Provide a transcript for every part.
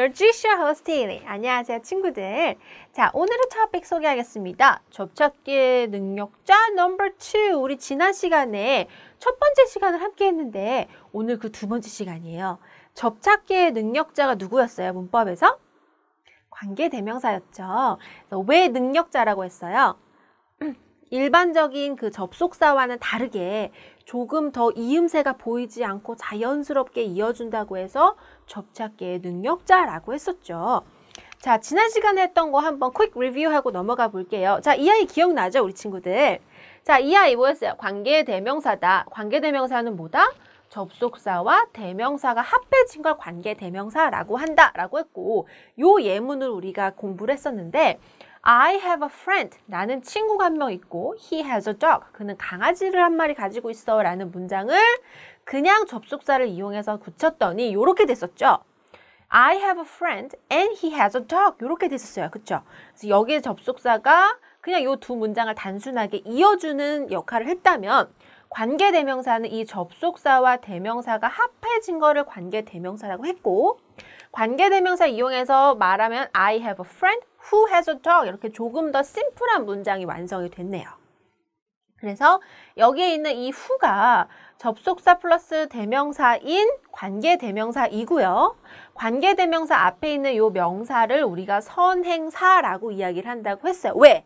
your G쇼 호스틴. 안녕하세요, 친구들. 자, 오늘의 토픽 소개하겠습니다. 접착기 능력자 넘버 2. 우리 지난 시간에 첫 번째 시간을 함께 했는데 오늘 그 두 번째 시간이에요. 접착기의 능력자가 누구였어요, 문법에서? 관계대명사였죠. 왜 능력자라고 했어요? 일반적인 그 접속사와는 다르게 조금 더 이음새가 보이지 않고 자연스럽게 이어준다고 해서 접착계의 능력자라고 했었죠. 자, 지난 시간에 했던 거 한번 퀵 리뷰하고 넘어가 볼게요. 자, 이 아이 기억나죠? 우리 친구들. 자, 이 아이 뭐였어요? 관계대명사다. 관계대명사는 뭐다? 접속사와 대명사가 합해진 걸 관계대명사라고 한다라고 했고 요 예문을 우리가 공부를 했었는데 I have a friend. 나는 친구가 한 명 있고 he has a dog. 그는 강아지를 한 마리 가지고 있어 라는 문장을 그냥 접속사를 이용해서 굳혔더니 요렇게 됐었죠. I have a friend and he has a dog. 요렇게 됐었어요. 그쵸? 그래서 여기에 접속사가 그냥 요 두 문장을 단순하게 이어주는 역할을 했다면 관계 대명사는 이 접속사와 대명사가 합해진 거를 관계 대명사라고 했고 관계 대명사 이용해서 말하면 I have a friend, who has a dog 이렇게 조금 더 심플한 문장이 완성이 됐네요. 그래서 여기에 있는 이 who가 접속사 플러스 대명사인 관계 대명사이고요. 관계 대명사 앞에 있는 이 명사를 우리가 선행사라고 이야기를 한다고 했어요. 왜?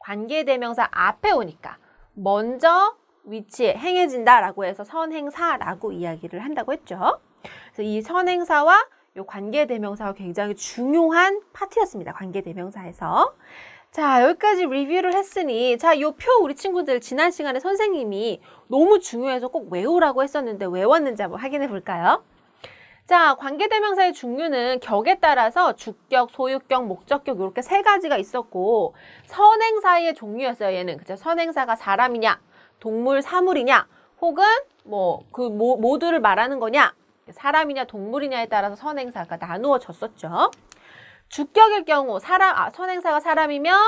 관계 대명사 앞에 오니까 먼저 위치에 행해진다라고 해서 선행사라고 이야기를 한다고 했죠. 그래서 이 선행사와 요 관계 대명사가 굉장히 중요한 파트였습니다. 관계 대명사에서. 자, 여기까지 리뷰를 했으니 자, 요 표 우리 친구들 지난 시간에 선생님이 너무 중요해서 꼭 외우라고 했었는데 외웠는지 한번 확인해 볼까요? 자, 관계대명사의 종류는 격에 따라서 주격, 소유격, 목적격 이렇게 세 가지가 있었고 선행사의 종류였어요. 얘는 그죠? 선행사가 사람이냐, 동물, 사물이냐, 혹은 뭐 그 모두를 말하는 거냐 사람이냐 동물이냐에 따라서 선행사가 나누어졌었죠. 주격일 경우 사람 아, 선행사가 사람이면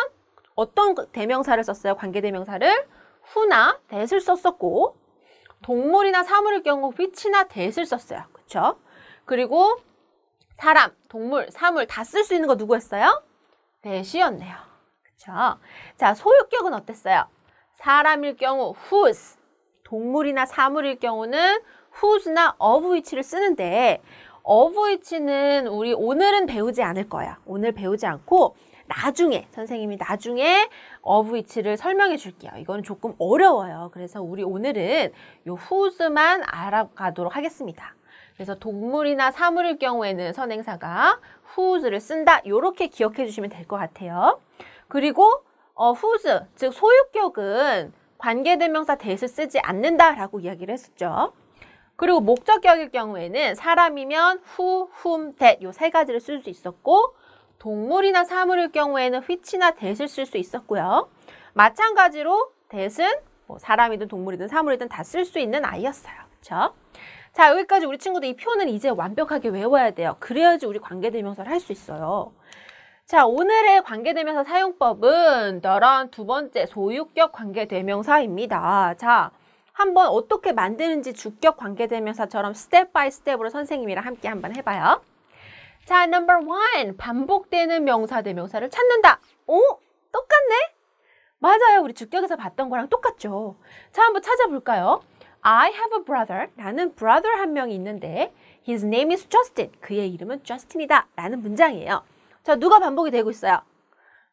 어떤 그 대명사를 썼어요? 관계대명사를 후나 대을 썼었고 동물이나 사물일 경우 which나 대을 썼어요. 그렇죠? 그리고 사람, 동물, 사물 다 쓸 수 있는 거 누구였어요? 대시였네요. 그렇죠? 자, 소유격은 어땠어요? 사람일 경우 whose, 동물이나 사물일 경우는 whose나 of which를 쓰는데 of which는 우리 오늘은 배우지 않을 거야. 오늘 배우지 않고 나중에 선생님이 나중에 of which를 설명해 줄게요. 이거는 조금 어려워요. 그래서 우리 오늘은 요 whose만 알아가도록 하겠습니다. 그래서 동물이나 사물일 경우에는 선행사가 whose를 쓴다. 이렇게 기억해 주시면 될 것 같아요. 그리고 어, whose, 즉 소유격은 관계대명사 대서 쓰지 않는다라고 이야기를 했었죠. 그리고 목적격일 경우에는 사람이면 who, whom, that 요세 가지를 쓸 수 있었고 동물이나 사물일 경우에는 which나 that을 쓸 수 있었고요. 마찬가지로 that은 뭐 사람이든 동물이든 사물이든 다 쓸 수 있는 아이였어요. 그렇자 여기까지 우리 친구들 이 표는 이제 완벽하게 외워야 돼요. 그래야지 우리 관계대명사를 할 수 있어요. 자 오늘의 관계대명사 사용법은 너란 두 번째 소유격 관계대명사입니다. 자 한번 어떻게 만드는지 주격 관계대명사처럼 스텝 바이 스텝으로 선생님이랑 함께 한번 해봐요. 자, number one. 반복되는 명사 대명사를 찾는다. 오? 똑같네? 맞아요. 우리 주격에서 봤던 거랑 똑같죠. 자, 한번 찾아볼까요? I have a brother. 나는 brother 한 명이 있는데 His name is Justin. 그의 이름은 Justin이다. 라는 문장이에요. 자, 누가 반복이 되고 있어요?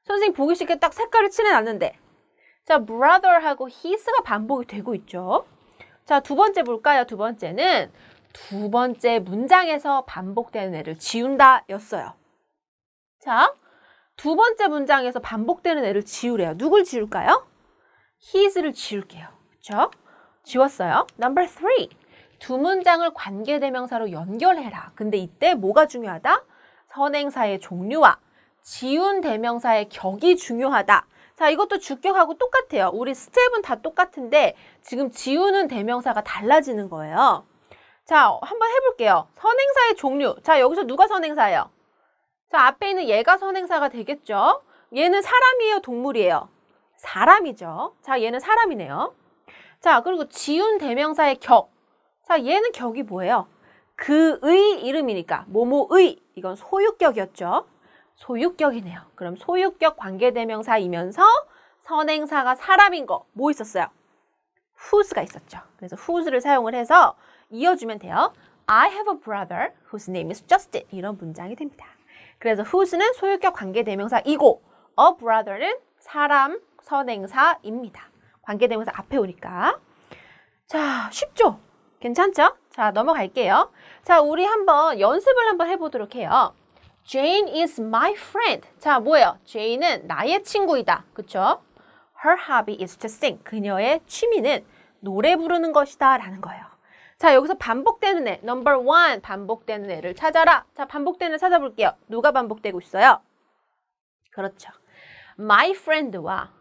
선생님 보기 쉽게 딱 색깔을 칠해놨는데 자, brother하고 his가 반복이 되고 있죠. 자, 두 번째 볼까요? 두 번째는 두 번째 문장에서 반복되는 애를 지운다 였어요. 자, 두 번째 문장에서 반복되는 애를 지우래요. 누굴 지울까요? his를 지울게요. 그렇 지웠어요. number three. 두 문장을 관계대명사로 연결해라. 근데 이때 뭐가 중요하다? 선행사의 종류와 지운 대명사의 격이 중요하다. 자, 이것도 주격하고 똑같아요. 우리 스텝은 다 똑같은데 지금 지우는 대명사가 달라지는 거예요. 자, 한번 해볼게요. 선행사의 종류. 자, 여기서 누가 선행사예요? 자, 앞에 있는 얘가 선행사가 되겠죠? 얘는 사람이에요, 동물이에요? 사람이죠. 자, 얘는 사람이네요. 자, 그리고 지운 대명사의 격. 자, 얘는 격이 뭐예요? 그의 이름이니까, 모모의 이건 소유격이었죠. 소유격이네요. 그럼 소유격 관계대명사이면서 선행사가 사람인 거 뭐 있었어요? whose가 있었죠. 그래서 whose를 사용을 해서 이어주면 돼요. I have a brother whose name is Justin. 이런 문장이 됩니다. 그래서 whose는 소유격 관계대명사이고 a brother는 사람 선행사입니다. 관계대명사 앞에 오니까 자 쉽죠? 괜찮죠? 자 넘어갈게요. 자 우리 한번 연습을 한번 해보도록 해요. Jane is my friend. 자, 뭐예요? Jane은 나의 친구이다. 그쵸? Her hobby is to sing. 그녀의 취미는 노래 부르는 것이다 라는 거예요. 자, 여기서 반복되는 애, 넘버 원 반복되는 애를 찾아라. 자, 반복되는 애 찾아볼게요. 누가 반복되고 있어요? 그렇죠. my friend와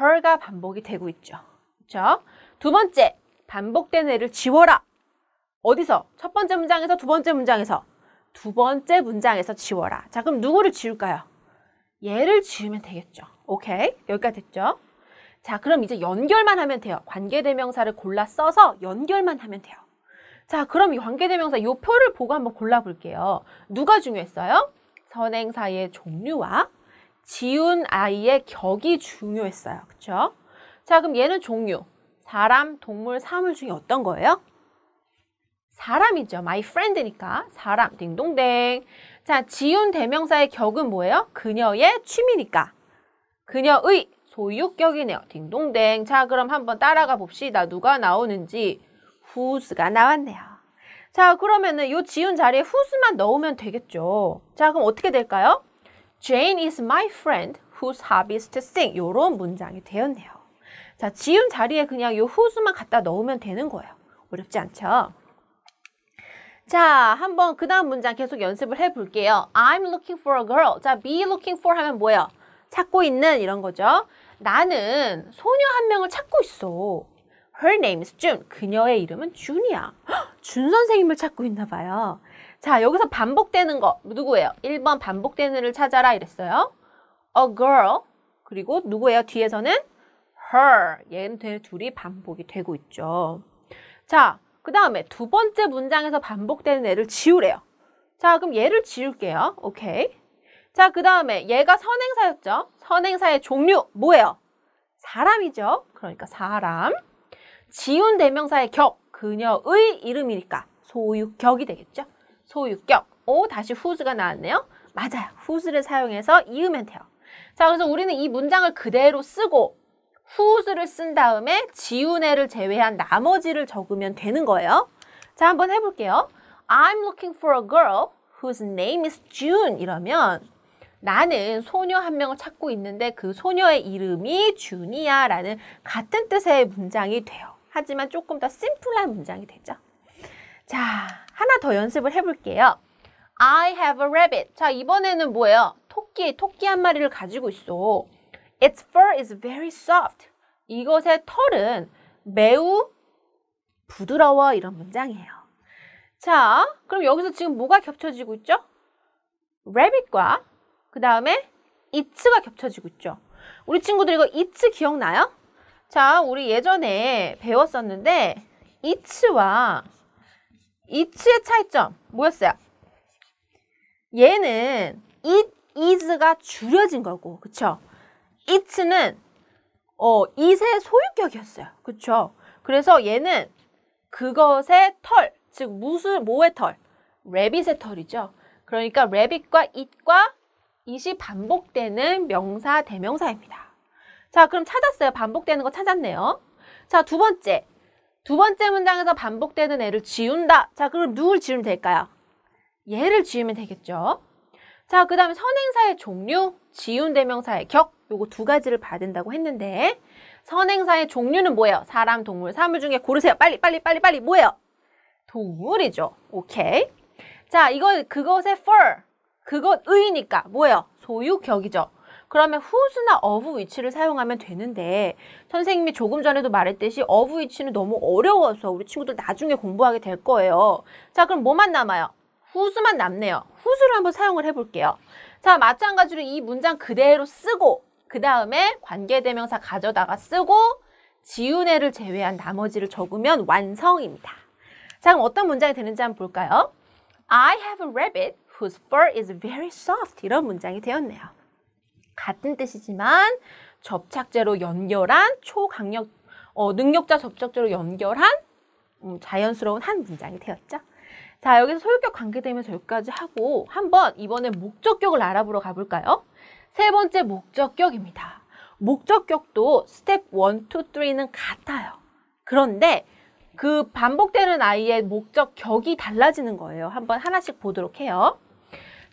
her가 반복이 되고 있죠. 그렇두 번째, 반복되는 애를 지워라. 어디서? 첫 번째 문장에서 두 번째 문장에서 두 번째 문장에서 지워라. 자, 그럼 누구를 지울까요? 얘를 지우면 되겠죠. 오케이, 여기까지 됐죠? 자, 그럼 이제 연결만 하면 돼요. 관계대명사를 골라 써서 연결만 하면 돼요. 자, 그럼 이 관계대명사 이 표를 보고 한번 골라볼게요. 누가 중요했어요? 선행사의 종류와 지운 아이의 격이 중요했어요. 그쵸? 자, 그럼 얘는 종류, 사람, 동물, 사물 중에 어떤 거예요? 사람이죠. my friend니까 사람, 딩동댕. 자, 지운 대명사의 격은 뭐예요? 그녀의 취미니까. 그녀의 소유격이네요. 딩동댕. 자, 그럼 한번 따라가 봅시다. 누가 나오는지. whose가 나왔네요. 자, 그러면은 요 지운 자리에 whose만 넣으면 되겠죠. 자, 그럼 어떻게 될까요? Jane is my friend whose hobby is to sing. 요런 문장이 되었네요. 자, 지운 자리에 그냥 요 whose만 갖다 넣으면 되는 거예요. 어렵지 않죠? 자, 한번 그 다음 문장 계속 연습을 해볼게요. I'm looking for a girl. 자, be looking for 하면 뭐예요? 찾고 있는 이런 거죠. 나는 소녀 한 명을 찾고 있어. Her name is June. 그녀의 이름은 준이야. 준 선생님을 찾고 있나 봐요. 자, 여기서 반복되는 거 누구예요? 1번 반복되는 을 찾아라 이랬어요. A girl. 그리고 누구예요? 뒤에서는 her. 얘는 둘이 반복이 되고 있죠. 자, 그 다음에 두 번째 문장에서 반복되는 애를 지우래요. 자, 그럼 얘를 지울게요. 오케이. 자, 그 다음에 얘가 선행사였죠. 선행사의 종류 뭐예요? 사람이죠. 그러니까 사람. 지운 대명사의 격, 그녀의 이름이니까 소유격이 되겠죠. 소유격. 오, 다시 후즈가 나왔네요. 맞아요. 후즈를 사용해서 이으면 돼요. 자, 그래서 우리는 이 문장을 그대로 쓰고 후우스를 쓴 다음에 지우네를 제외한 나머지를 적으면 되는 거예요. 자, 한번 해볼게요. I'm looking for a girl whose name is June 이러면 나는 소녀 한 명을 찾고 있는데 그 소녀의 이름이 준이야 라는 같은 뜻의 문장이 돼요. 하지만 조금 더 심플한 문장이 되죠. 자, 하나 더 연습을 해볼게요. I have a rabbit. 자, 이번에는 뭐예요? 토끼, 토끼 한 마리를 가지고 있어. Its fur is very soft. 이것의 털은 매우 부드러워 이런 문장이에요. 자, 그럼 여기서 지금 뭐가 겹쳐지고 있죠? rabbit과 그 다음에 it가 s 겹쳐지고 있죠. 우리 친구들 이거 it s 기억나요? 자, 우리 예전에 배웠었는데 it와 s it의 s 차이점 뭐였어요? 얘는 it is가 줄여진 거고, 그쵸? it는 어, it의 소유격이었어요. 그렇죠 그래서 얘는 그것의 털, 즉 무슨 뭐의 털? 래빗의 털이죠. 그러니까 래빗과 it과 it이 반복되는 명사, 대명사입니다. 자, 그럼 찾았어요. 반복되는 거 찾았네요. 자, 두 번째. 두 번째 문장에서 반복되는 애를 지운다. 자, 그럼 누굴 지우면 될까요? 얘를 지우면 되겠죠. 자, 그 다음에 선행사의 종류, 지운 대명사의 격. 요거 두 가지를 받은다고 했는데 선행사의 종류는 뭐예요? 사람, 동물, 사물 중에 고르세요. 빨리 빨리 빨리 빨리 뭐예요? 동물이죠. 오케이. 자, 이거 그것의 for 그것 의니까 뭐예요? 소유격이죠. 그러면 후수나 of 위치를 사용하면 되는데 선생님이 조금 전에도 말했듯이 of 위치는 너무 어려워서 우리 친구들 나중에 공부하게 될 거예요. 자 그럼 뭐만 남아요? 후수만 남네요. 후수를 한번 사용을 해볼게요. 자 마찬가지로 이 문장 그대로 쓰고 그 다음에 관계대명사 가져다가 쓰고 지운애를 제외한 나머지를 적으면 완성입니다. 자, 그럼 어떤 문장이 되는지 한번 볼까요? I have a rabbit whose fur is very soft. 이런 문장이 되었네요. 같은 뜻이지만 접착제로 연결한 초강력, 어, 능력자 접착제로 연결한 음, 자연스러운 한 문장이 되었죠. 자, 여기서 소유격 관계대명사 여기까지 하고 한번 이번에 목적격을 알아보러 가볼까요? 세 번째 목적격입니다. 목적격도 스텝 1, 2, 3는 같아요. 그런데 그 반복되는 아이의 목적격이 달라지는 거예요. 한번 하나씩 보도록 해요.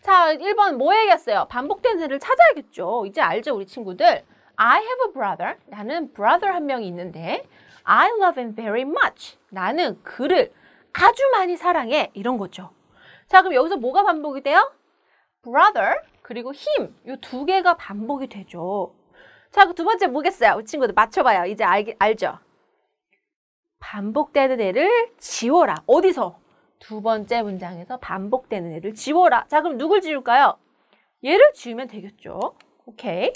자, 1번 뭐 얘기했어요? 반복된 애를 찾아야겠죠. 이제 알죠, 우리 친구들? I have a brother. 나는 brother 한 명이 있는데 I love him very much. 나는 그를 아주 많이 사랑해. 이런 거죠. 자, 그럼 여기서 뭐가 반복이 돼요? brother, 그리고 힘, 이 두 개가 반복이 되죠. 자, 그 두 번째 뭐겠어요? 우리 친구들 맞춰봐요. 이제 알, 알죠? 반복되는 애를 지워라. 어디서? 두 번째 문장에서 반복되는 애를 지워라. 자, 그럼 누굴 지울까요? 얘를 지우면 되겠죠. 오케이.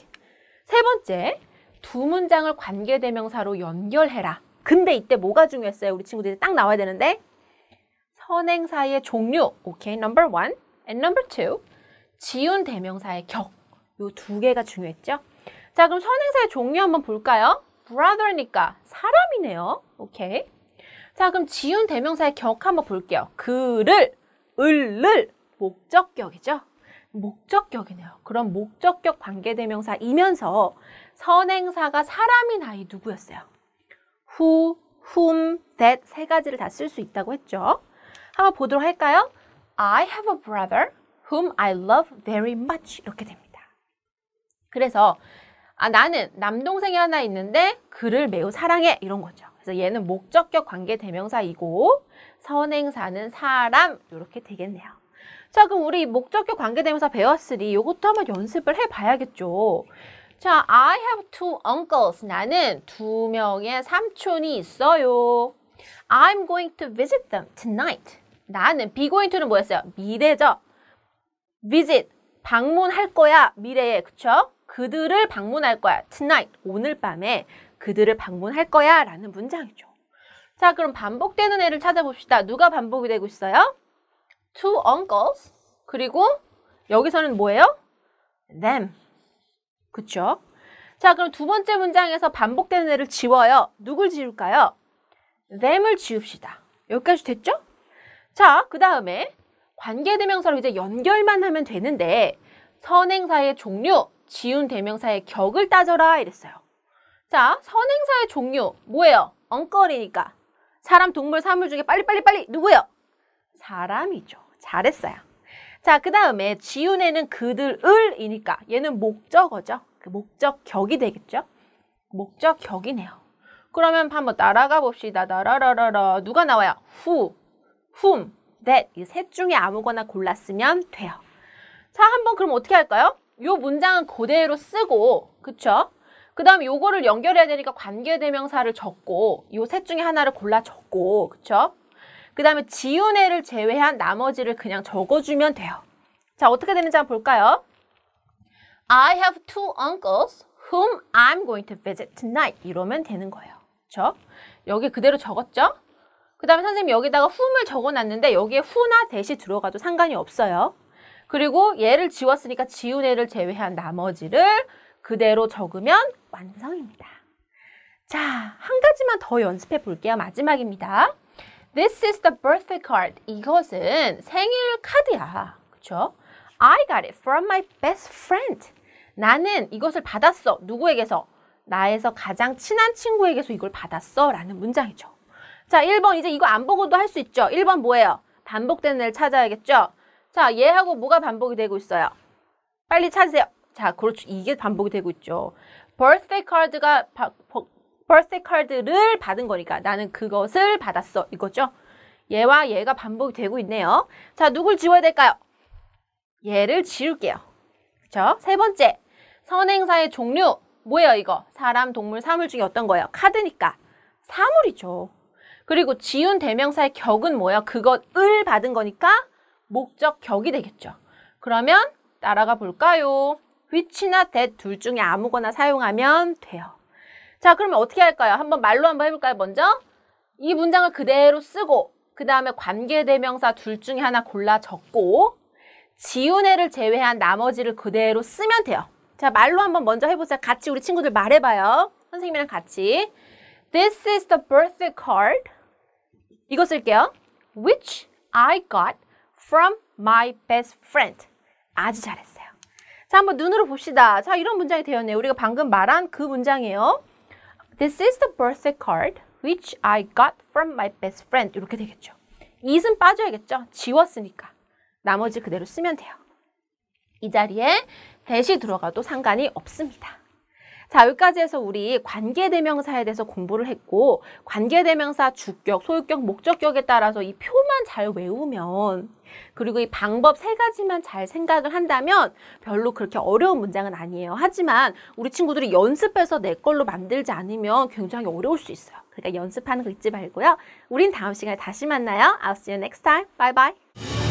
세 번째, 두 문장을 관계대명사로 연결해라. 근데 이때 뭐가 중요했어요? 우리 친구들이 딱 나와야 되는데 선행사의 종류. 오케이, 넘버 원. and number two. 지운 대명사의 격, 요 두 개가 중요했죠. 자, 그럼 선행사의 종류 한번 볼까요? brother니까 사람이네요. 오케이. 자, 그럼 지운 대명사의 격 한번 볼게요. 그를, 을를, 목적격이죠. 목적격이네요. 그럼 목적격 관계대명사이면서 선행사가 사람인 아이 누구였어요? who, whom, that 세 가지를 다 쓸 수 있다고 했죠. 한번 보도록 할까요? I have a brother. whom I love very much 이렇게 됩니다. 그래서 아, 나는 남동생이 하나 있는데 그를 매우 사랑해 이런 거죠. 그래서 얘는 목적격 관계 대명사이고 선행사는 사람 이렇게 되겠네요. 자 그럼 우리 목적격 관계 대명사 배웠으니 이것도 한번 연습을 해봐야겠죠. 자, I have two uncles. 나는 두 명의 삼촌이 있어요. I'm going to visit them tonight. 나는 be going to는 뭐였어요? 미래죠. visit 방문할 거야 미래에 그쵸? 그들을 방문할 거야 tonight 오늘 밤에 그들을 방문할 거야 라는 문장이죠. 자 그럼 반복되는 애를 찾아봅시다. 누가 반복이 되고 있어요? two uncles 그리고 여기서는 뭐예요? them 그쵸? 자 그럼 두 번째 문장에서 반복되는 애를 지워요. 누굴 지울까요? them을 지웁시다. 여기까지 됐죠? 자 그 다음에 관계대명사로 이제 연결만 하면 되는데 선행사의 종류, 지운 대명사의 격을 따져라 이랬어요. 자, 선행사의 종류 뭐예요? 엉거리니까. 사람, 동물, 사물 중에 빨리빨리 빨리 누구예요? 사람이죠. 잘했어요. 자, 그 다음에 지운에는 그들을이니까 얘는 목적어죠. 그 목적격이 되겠죠? 목적격이네요. 그러면 한번 따라가 봅시다. 나라라라라 누가 나와요? 후, 훔, that 이셋 중에 아무거나 골랐으면 돼요. 자, 한번 그럼 어떻게 할까요? 이 문장은 그대로 쓰고, 그쵸? 그 다음 요거를 연결해야 되니까 관계대명사를 적고 요셋 중에 하나를 골라 적고, 그쵸? 그 다음에 지윤애를 제외한 나머지를 그냥 적어주면 돼요. 자, 어떻게 되는지 한번 볼까요? I have two uncles whom I'm going to visit tonight. 이러면 되는 거예요. 그쵸? 여기 그대로 적었죠? 그 다음에 선생님 여기다가 whom을 적어놨는데 여기에 who나 대시 들어가도 상관이 없어요. 그리고 얘를 지웠으니까 지운 애를 제외한 나머지를 그대로 적으면 완성입니다. 자, 한 가지만 더 연습해 볼게요. 마지막입니다. This is the birthday card. 이것은 생일 카드야. 그쵸? I got it from my best friend. 나는 이것을 받았어. 누구에게서? 나에서 가장 친한 친구에게서 이걸 받았어. 라는 문장이죠. 자, 1번 이제 이거 안 보고도 할 수 있죠. 1번 뭐예요? 반복되는 애를 찾아야겠죠. 자, 얘하고 뭐가 반복이 되고 있어요? 빨리 찾으세요. 자, 그렇죠. 이게 반복이 되고 있죠. b 스 r 이 h 드가 바, 바, b i r t h d 를 받은 거니까 나는 그것을 받았어. 이거죠. 얘와 얘가 반복이 되고 있네요. 자, 누굴 지워야 될까요? 얘를 지울게요. 그쵸? 세 번째, 선행사의 종류. 뭐예요, 이거? 사람, 동물, 사물 중에 어떤 거예요? 카드니까. 사물이죠. 그리고 지운 대명사의 격은 뭐야 그것을 받은 거니까 목적 격이 되겠죠. 그러면 따라가 볼까요? 위치나 that 둘 중에 아무거나 사용하면 돼요. 자, 그러면 어떻게 할까요? 한번 말로 한번 해볼까요, 먼저? 이 문장을 그대로 쓰고 그 다음에 관계대명사 둘 중에 하나 골라 적고 지운애를 제외한 나머지를 그대로 쓰면 돼요. 자, 말로 한번 먼저 해보세요. 같이 우리 친구들 말해봐요. 선생님이랑 같이. This is the birthday card 이거 쓸게요. Which I got from my best friend. 아주 잘했어요. 자, 한번 눈으로 봅시다. 자, 이런 문장이 되었네요. 우리가 방금 말한 그 문장이에요. This is the birthday card which I got from my best friend. 이렇게 되겠죠. 이은 빠져야겠죠. 지웠으니까. 나머지 그대로 쓰면 돼요. 이 자리에 대시 들어가도 상관이 없습니다. 자, 여기까지 해서 우리 관계대명사에 대해서 공부를 했고 관계대명사 주격, 소유격, 목적격에 따라서 이 표만 잘 외우면 그리고 이 방법 세 가지만 잘 생각을 한다면 별로 그렇게 어려운 문장은 아니에요. 하지만 우리 친구들이 연습해서 내 걸로 만들지 않으면 굉장히 어려울 수 있어요. 그러니까 연습하는 거 잊지 말고요. 우린 다음 시간에 다시 만나요. I'll see you next time. Bye bye.